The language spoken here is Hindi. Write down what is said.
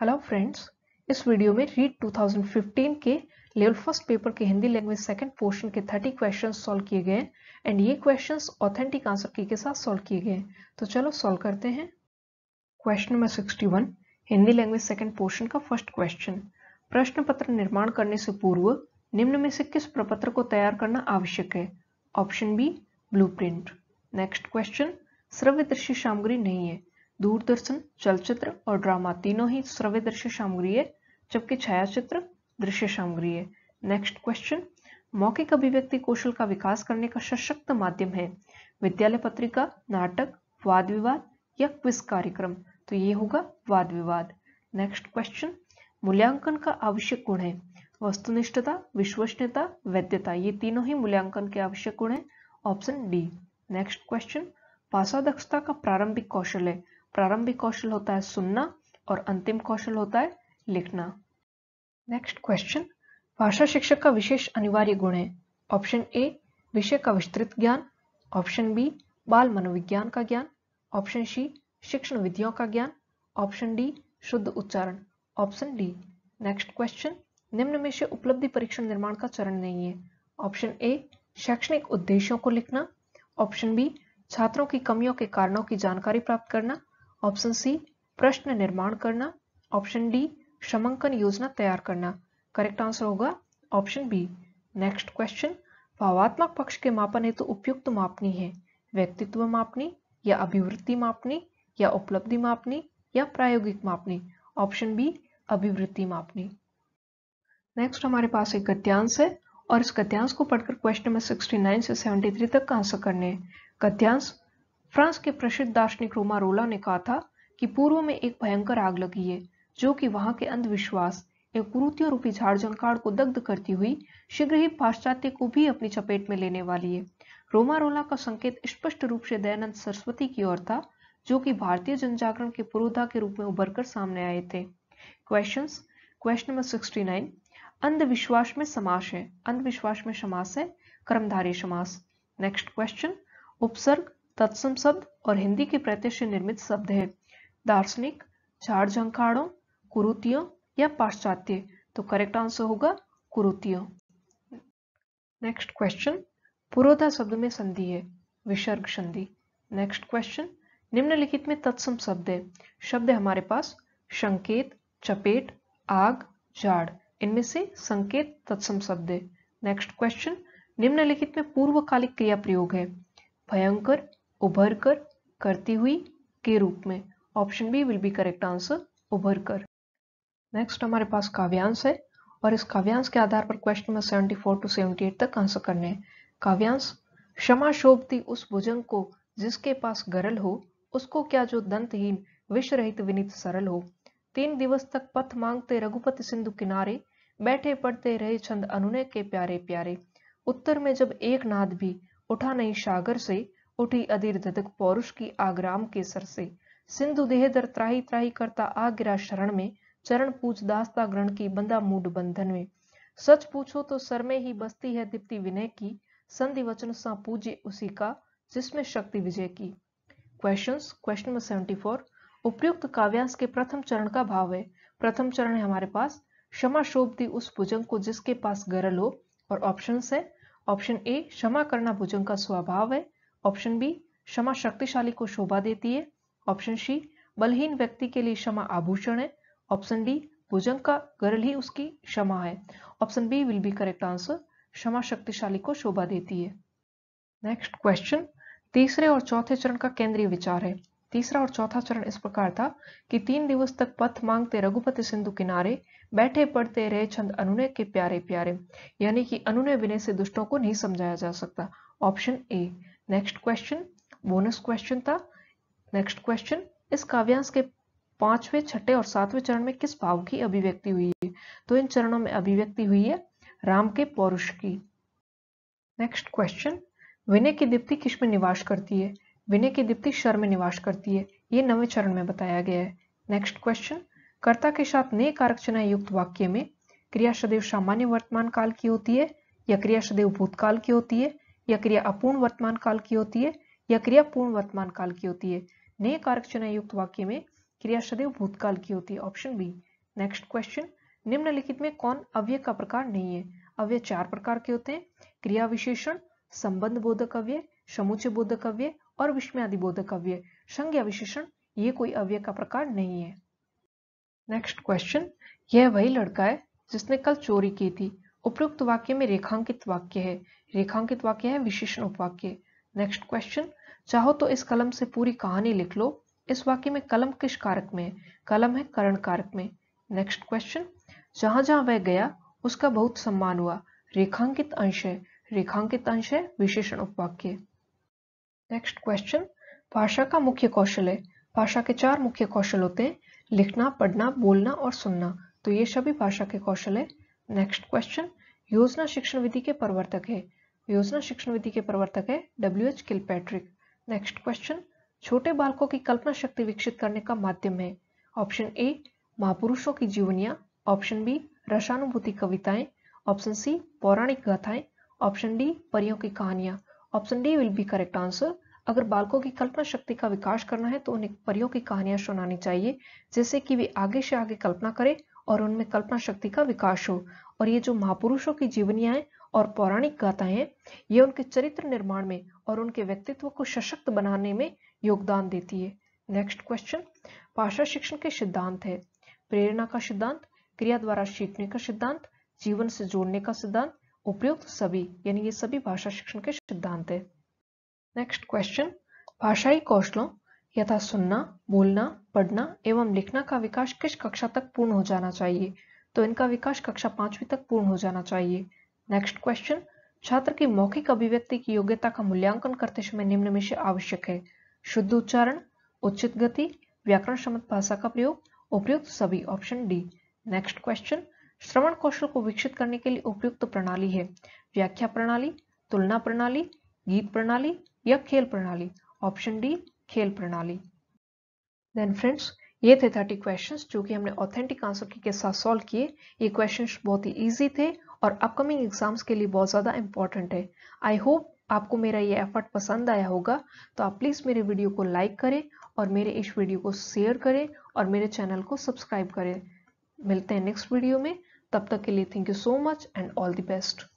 हेलो फ्रेंड्स इस वीडियो में रीड 2015 के लेवल फर्स्ट पेपर के हिंदी लैंग्वेज सेकंड पोर्शन के 30 क्वेश्चंस सॉल्व किए गए एंड ये क्वेश्चंस ऑथेंटिक आंसर की के साथ सॉल्व किए गए तो चलो सॉल्व करते हैं question number 61 Hindi language second portion का फर्स्ट क्वेश्चन प्रश्न पत्र निर्माण करने से पूर्व निम्न में से किस प्रपत्र को तैयार करना आवश्यक है option B blue next question श्रव्य दृश्य सामग्री नहीं है दूरदर्शन, चलचित्र और ड्रामा तीनों ही श्रव्य दृश्य सामग्री है जबकि छायाचित्र दृश्य सामग्री है नेक्स्ट क्वेश्चन मौखिक अभिव्यक्ति कौशल का विकास करने का सशक्त माध्यम है विद्यालय पत्रिका नाटक वाद विवाद या क्विज कार्यक्रम तो ये होगा वाद विवाद नेक्स्ट क्वेश्चन मूल्यांकन का आवश्यक गुण है वस्तुनिष्ठता विश्वसनीयता वैद्यता ये तीनों ही मूल्यांकन के आवश्यक गुण है ऑप्शन डी नेक्स्ट क्वेश्चन पासा दक्षता का प्रारंभिक कौशल है प्रारंभिक कौशल होता है सुनना और अंतिम कौशल होता है लिखना नेक्स्ट क्वेश्चन भाषा शिक्षक का विशेष अनिवार्य गुण है ऑप्शन ए विषय का विस्तृत ज्ञान ऑप्शन बी बाल मनोविज्ञान का ज्ञान ऑप्शन सी शिक्षण विधियों का ज्ञान ऑप्शन डी शुद्ध उच्चारण ऑप्शन डी नेक्स्ट क्वेश्चन निम्न में से उपलब्धि परीक्षण निर्माण का चरण नहीं है ऑप्शन ए शैक्षणिक उद्देश्यों को लिखना ऑप्शन बी छात्रों की कमियों के कारणों की जानकारी प्राप्त करना ऑप्शन सी प्रश्न निर्माण करना ऑप्शन डी क्षमांकन योजना तैयार करना करेक्ट आंसर होगा ऑप्शन बी नेक्स्ट क्वेश्चन भावात्मक पक्ष के मापन हेतु तो उपयुक्त मापनी है व्यक्तित्व मापनी या अभिवृत्ति मापनी या उपलब्धि मापनी या प्रायोगिक मापनी ऑप्शन बी अभिवृत्ति मापनी नेक्स्ट हमारे पास एक गद्यांश है और इस गद्यांश को पढ़कर क्वेश्चन नंबर 69 से 73 तक का आंसर करने हैं गद्यांश फ्रांस के प्रसिद्ध दार्शनिक रोमारोला ने कहा था कि पूर्व में एक भयंकर आग लगी है जो कि वहां के अंधविश्वास एक कुरुतियों रूपी झाड़ झंकाड़ को दग्ध करती हुई शीघ्र ही पाश्चात्य को भी अपनी चपेट में लेने वाली है रोमारोला का संकेत स्पष्ट रूप से दयानंद सरस्वती की ओर था जो कि भारतीय जनजागरण के पुरोधा के रूप में उभर कर सामने आए थे question question number sixty nine अंधविश्वास में समास है अंधविश्वास में समास है कर्मधारी समास नेक्स्ट क्वेश्चन उपसर्ग तत्सम शब्द और हिंदी के प्रत्यय से निर्मित शब्द है दार्शनिक चार झंखाड़ों कुरुतियों या पाश्चात्य तो करेक्ट आंसर होगा कुरुतियों नेक्स्ट क्वेश्चन पुरोधा शब्द में संधि है विसर्ग संधि नेक्स्ट क्वेश्चन निम्नलिखित में तत्सम शब्द है शब्द हमारे पास संकेत चपेट आग झाड़ इनमें से संकेत तत्सम शब्द है नेक्स्ट क्वेश्चन निम्नलिखित में पूर्वकालिक क्रिया प्रयोग है भयंकर उभर कर करती हुई के रूप में option B will be correct answer उभर कर नेक्स्ट हमारे पास काव्यांश है और इस काव्यांश के आधार पर क्वेश्चन में 74 टू 78 तक आंसर करने हैं काव्यांश क्षमा शोभती उस भुजंग को जिसके पास गरल हो उसको क्या जो दंतहीन विष रहित विनीत सरल हो तीन दिवस तक पथ मांगते रघुपति सिंधु किनारे बैठे पढ़ते रहे छंद अनुनय के प्यारे प्यारे उत्तर में जब एक नाद भी उठा नहीं सागर से उठी अधीर धक पौरुष की आग्राम के सर से सिंधु देह दर त्राही त्राही करता आ गिरा शरण में चरण पूछ दास्ता ग्रण की बंदा मूड बंधन में सच पूछो तो सर में ही बसती है दीप्ति विनय की संधि वचन सा पूजे उसी का जिसमें शक्ति विजय की questions question number seventy four उपयुक्त काव्यांश के प्रथम चरण का भाव है प्रथम चरण है हमारे पास क्षमा दी उस भुजंग को जिसके पास गरल हो और ऑप्शन है ऑप्शन ए क्षमा करना भुजंग का स्वभाव है ऑप्शन बी क्षमा शक्तिशाली को शोभा देती है ऑप्शन सी बलहीन व्यक्ति के लिए क्षमा आभूषण है ऑप्शन डी भुजंग का गर्ल ही उसकी क्षमा है option B will be correct answer क्षमा शक्तिशाली को शोभा देती है नेक्स्ट क्वेश्चन तीसरे और चौथे चरण का केंद्रीय विचार है तीसरा और चौथा चरण इस प्रकार था कि तीन दिवस तक पथ मांगते रघुपति सिंधु किनारे बैठे पढ़ते रहे छंद अनुनय के प्यारे प्यारे यानी कि अनुनय विनय से दुष्टों को नहीं समझाया जा सकता option A next question bonus question था नेक्स्ट क्वेश्चन इस काव्यांश के पांचवें छठे और सातवें चरण में किस भाव की अभिव्यक्ति हुई है तो इन चरणों में अभिव्यक्ति हुई है राम के पौरुष की नेक्स्ट क्वेश्चन विनय की दीप्ति किस में निवास करती है विनय की दीप्ति शर में निवास करती है ये नवे चरण में बताया गया है नेक्स्ट क्वेश्चन कर्ता के साथ नए कारक चिन्ह युक्त वाक्य में क्रिया सदैव सामान्य वर्तमान काल की होती है या क्रिया सदैव भूतकाल की होती है यह क्रिया अपूर्ण वर्तमान काल की होती है यह क्रिया पूर्ण वर्तमान काल की होती है नए कारक चुनाव युक्त वाक्य में क्रिया सदैव भूतकाल की होती है ऑप्शन बी नेक्स्ट क्वेश्चन निम्नलिखित में कौन अव्यय का प्रकार नहीं है अव्यय चार प्रकार के होते हैं क्रिया विशेषण संबंध बोधक अव्यय समुचे बोधक अव्यय और विस्मयादि बोधक अव्यय संज्ञा विशेषण ये कोई अव्यय का प्रकार नहीं है नेक्स्ट क्वेश्चन यह वही लड़का है जिसने कल चोरी की थी उपरोक्त वाक्य में रेखांकित वाक्य है रेखांकित वाक्य है विशेषण उपवाक्य नेक्स्ट क्वेश्चन चाहो तो इस कलम से पूरी कहानी लिख लो इस वाक्य में कलम किस कारक में है कलम है करण कारक में नेक्स्ट क्वेश्चन जहां जहां वह गया उसका बहुत सम्मान हुआ रेखांकित अंश है रेखांकित अंश है विशेषण उपवाक्य नेक्स्ट क्वेश्चन भाषा का मुख्य कौशल है भाषा के चार मुख्य कौशल होते हैं लिखना पढ़ना बोलना और सुनना तो ये सभी भाषा के कौशल है नेक्स्ट क्वेश्चन योजना शिक्षण विधि के प्रवर्तक है योजना शिक्षण विधि के प्रवर्तक है W H Kilpatrick next question छोटे बालकों की कल्पना शक्ति विकसित करने का माध्यम है ऑप्शन ए महापुरुषों की जीवनियां ऑप्शन बी रसानुभूति कविताएं ऑप्शन सी पौराणिक गाथाएं ऑप्शन डी परियों की कहानियां option D will be correct answer अगर बालकों की कल्पना शक्ति का विकास करना है तो उन्हें परियों की कहानियां सुनानी चाहिए जैसे कि वे आगे से आगे कल्पना करें और उनमें कल्पना शक्ति का विकास हो और ये जो महापुरुषों की जीवनियां और पौराणिक गाथाएं हैं ये उनके चरित्र निर्माण में और उनके व्यक्तित्व को सशक्त बनाने में योगदान देती है नेक्स्ट क्वेश्चन भाषा शिक्षण के सिद्धांत है प्रेरणा का सिद्धांत क्रिया द्वारा सीखने का सिद्धांत जीवन से जोड़ने का सिद्धांत उपयुक्त सभी यानी ये सभी भाषा शिक्षण के सिद्धांत है नेक्स्ट क्वेश्चन भाषाई कौशलों यथा सुनना बोलना पढ़ना एवं लिखना का विकास किस कक्षा तक पूर्ण हो जाना चाहिए तो इनका विकास कक्षा पांचवी तक पूर्ण हो जाना चाहिए नेक्स्ट क्वेश्चन छात्र की मौखिक अभिव्यक्ति की योग्यता का मूल्यांकन करते समय निम्न में से आवश्यक है शुद्ध उच्चारण उचित गति व्याकरण समत भाषा का प्रयोग उपयुक्त सभी ऑप्शन डी नेक्स्ट क्वेश्चन श्रवण कौशल को विकसित करने के लिए उपयुक्त प्रणाली है व्याख्या प्रणाली तुलना प्रणाली गीत प्रणाली या खेल प्रणाली ऑप्शन डी खेल प्रणाली देन फ्रेंड्स ये थे थर्टी क्वेश्चंस जो कि हमने ऑथेंटिक आंसर के साथ सॉल्व किए ये क्वेश्चंस बहुत ही इजी थे और अपकमिंग एग्जाम्स के लिए बहुत ज़्यादा इंपॉर्टेंट है आई होप आपको मेरा ये एफर्ट पसंद आया होगा तो आप प्लीज़ मेरे वीडियो को लाइक करें और मेरे इस वीडियो को शेयर करें और मेरे चैनल को सब्सक्राइब करें मिलते हैं नेक्स्ट वीडियो में तब तक के लिए thank you so much and all the best